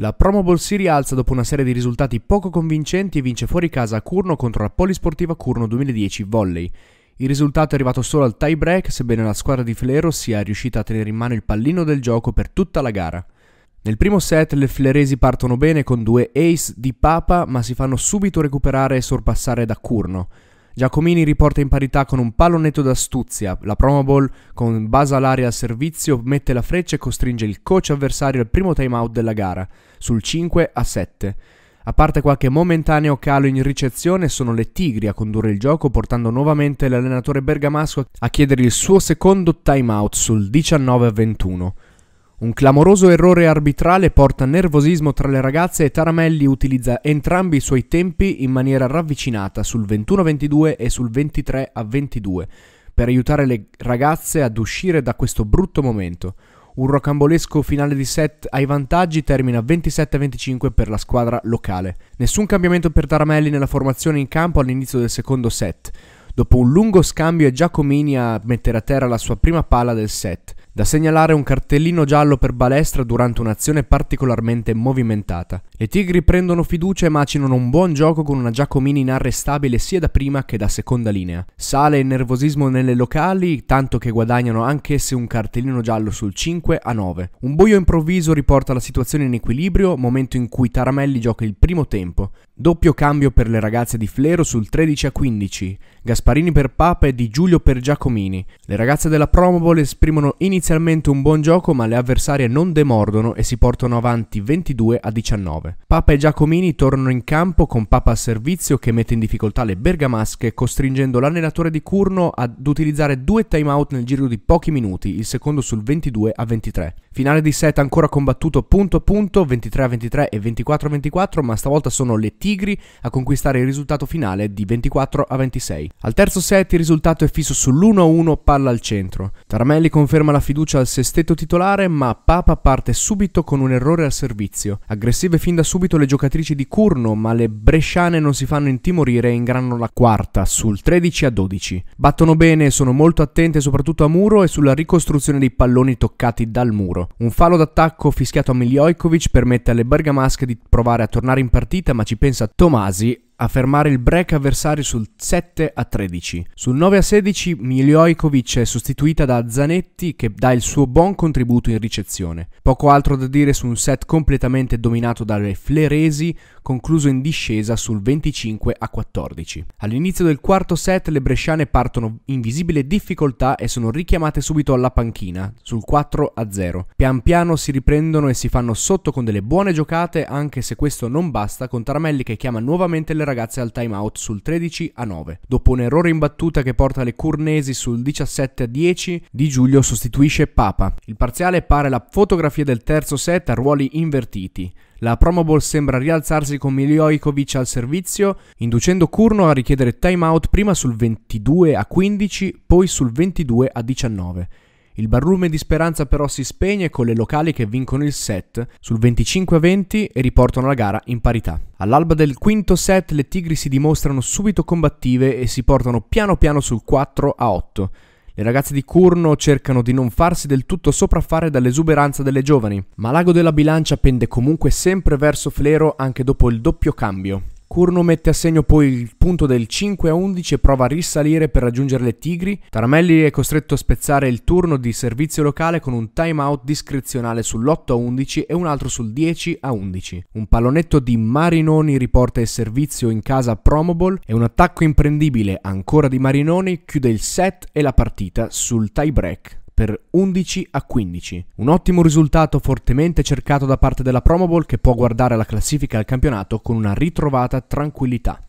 La Promo Bowl si rialza dopo una serie di risultati poco convincenti e vince fuori casa a Curno contro la Polisportiva Curno 2010 Volley. Il risultato è arrivato solo al tie break, sebbene la squadra di Flero sia riuscita a tenere in mano il pallino del gioco per tutta la gara. Nel primo set le fleresi partono bene con due ace di Papa, ma si fanno subito recuperare e sorpassare da Curno. Giacomini riporta in parità con un pallonetto d'astuzia, la promo ball con Basalari al servizio mette la freccia e costringe il coach avversario al primo time out della gara, sul 5 a 7. A parte qualche momentaneo calo in ricezione, sono le Tigri a condurre il gioco, portando nuovamente l'allenatore bergamasco a chiedere il suo secondo time out sul 19 a 21. Un clamoroso errore arbitrale porta nervosismo tra le ragazze e Taramelli utilizza entrambi i suoi tempi in maniera ravvicinata sul 21-22 e sul 23-22 per aiutare le ragazze ad uscire da questo brutto momento. Un rocambolesco finale di set ai vantaggi termina 27-25 per la squadra locale. Nessun cambiamento per Taramelli nella formazione in campo all'inizio del secondo set. Dopo un lungo scambio è Giacomini a mettere a terra la sua prima palla del set. Da segnalare un cartellino giallo per balestra durante un'azione particolarmente movimentata. Le Tigri prendono fiducia e macinano un buon gioco con una Giacomini inarrestabile sia da prima che da seconda linea. Sale il nervosismo nelle locali, tanto che guadagnano anch'esse un cartellino giallo sul 5 a 9. Un buio improvviso riporta la situazione in equilibrio, momento in cui Taramelli gioca il primo tempo. Doppio cambio per le ragazze di Flero sul 13 a 15, Gasparini per Papa e Di Giulio per Giacomini. Le ragazze della Bowl esprimono inizialmente un buon gioco ma le avversarie non demordono e si portano avanti 22 a 19. Papa e Giacomini tornano in campo con Papa a servizio che mette in difficoltà le bergamasche costringendo l'allenatore di Curno ad utilizzare due timeout nel giro di pochi minuti, il secondo sul 22 a 23. Finale di set ancora combattuto punto a punto 23 a 23 e 24 a 24, ma stavolta sono le Tigri a conquistare il risultato finale di 24 a 26. Al terzo set il risultato è fisso sull'1 a 1 palla al centro. Taramelli conferma la fiducia al sestetto titolare, ma Papa parte subito con un errore al servizio. Aggressive fin da subito le giocatrici di Curno, ma le bresciane non si fanno intimorire e ingranano la quarta sul 13 a 12. Battono bene e sono molto attente soprattutto a muro e sulla ricostruzione dei palloni toccati dal muro. Un fallo d'attacco fischiato a Miljojkovic permette alle bergamasche di provare a tornare in partita ma ci pensa Tomasi a fermare il break avversario sul 7 a 13. Sul 9 a 16 Miljoikovic è sostituita da Zanetti che dà il suo buon contributo in ricezione. Poco altro da dire su un set completamente dominato dalle Fleresi, concluso in discesa sul 25 a 14. All'inizio del quarto set le bresciane partono in visibile difficoltà e sono richiamate subito alla panchina sul 4 a 0. Pian piano si riprendono e si fanno sotto con delle buone giocate anche se questo non basta con Taramelli che chiama nuovamente le ragazze al timeout sul 13 a 9. Dopo un errore in battuta che porta le Curnesi sul 17 a 10, Di Giulio sostituisce Papa. Il parziale pare la fotografia del terzo set a ruoli invertiti. La Promo Bowl sembra rialzarsi con Miljoikovic al servizio, inducendo Curno a richiedere timeout prima sul 22 a 15, poi sul 22 a 19. Il barlume di speranza però si spegne con le locali che vincono il set sul 25 20 e riportano la gara in parità. All'alba del quinto set le Tigri si dimostrano subito combattive e si portano piano piano sul 4 8. Le ragazze di Curno cercano di non farsi del tutto sopraffare dall'esuberanza delle giovani, ma l'ago della bilancia pende comunque sempre verso Flero anche dopo il doppio cambio turno mette a segno poi il punto del 5 a 11 e prova a risalire per raggiungere le Tigri. Taramelli è costretto a spezzare il turno di servizio locale con un timeout discrezionale sull'8 a 11 e un altro sul 10 a 11. Un pallonetto di Marinoni riporta il servizio in casa Promobol e un attacco imprendibile ancora di Marinoni chiude il set e la partita sul tie break per 11 a 15. Un ottimo risultato fortemente cercato da parte della Promo che può guardare la classifica al campionato con una ritrovata tranquillità.